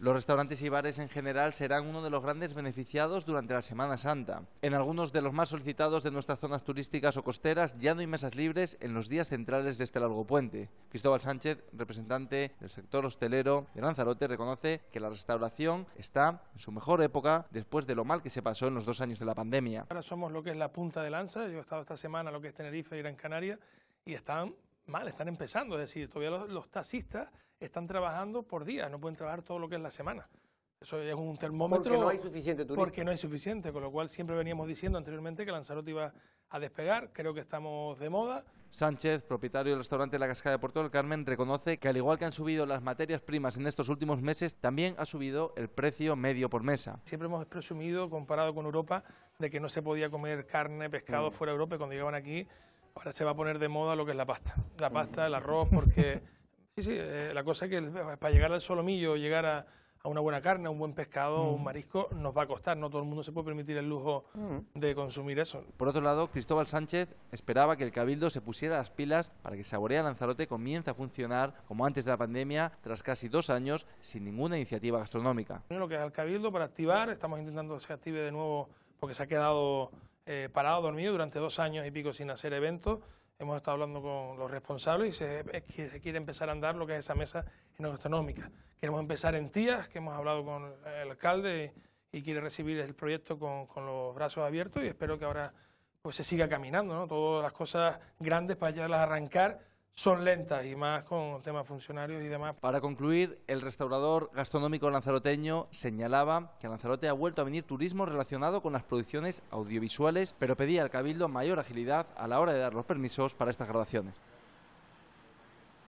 Los restaurantes y bares en general serán uno de los grandes beneficiados durante la Semana Santa. En algunos de los más solicitados de nuestras zonas turísticas o costeras ya no hay mesas libres en los días centrales de este largo puente. Cristóbal Sánchez, representante del sector hostelero de Lanzarote, reconoce que la restauración está en su mejor época después de lo mal que se pasó en los dos años de la pandemia. Ahora somos lo que es la punta de lanza. Yo he estado esta semana en lo que es Tenerife y Gran Canaria y están mal, están empezando. Es decir, todavía los, taxistas están trabajando por día, no pueden trabajar todo lo que es la semana. Eso es un termómetro. Porque no hay suficiente turismo. Porque no hay suficiente, con lo cual siempre veníamos diciendo anteriormente que Lanzarote iba a despegar. Creo que estamos de moda. Sánchez, propietario del restaurante La Cascada de Porto del Carmen, reconoce que al igual que han subido las materias primas en estos últimos meses, también ha subido el precio medio por mesa. Siempre hemos presumido, comparado con Europa, de que no se podía comer carne, pescado mm. fuera de Europa cuando llegaban aquí ahora se va a poner de moda lo que es la pasta. La pasta, el arroz, porque... sí, sí, eh, la cosa es que eh, para llegar al solomillo, llegar a, una buena carne, un buen pescado, un mm. marisco, nos va a costar. No todo el mundo se puede permitir el lujo mm. de consumir eso. Por otro lado, Cristóbal Sánchez esperaba que el Cabildo se pusiera las pilas para que Saborea Lanzarote comience a funcionar como antes de la pandemia, tras casi dos años sin ninguna iniciativa gastronómica. Lo que es el Cabildo para activar, estamos intentando que se active de nuevo porque se ha quedado eh, parado, dormido durante dos años y pico sin hacer eventos. Hemos estado hablando con los responsables y se, que se quiere empezar a andar lo que es esa mesa gastronómica. Queremos empezar en Tías, que hemos hablado con el alcalde y, quiere recibir el proyecto con, con, los brazos abiertos y espero que ahora pues se siga caminando, ¿no? Todas las cosas grandes para ya a arrancar son lentas y más con temas funcionarios y demás. Para concluir, el restaurador gastronómico lanzaroteño señalaba que a Lanzarote ha vuelto a venir turismo relacionado con las producciones audiovisuales, pero pedía al Cabildo mayor agilidad a la hora de dar los permisos para estas grabaciones.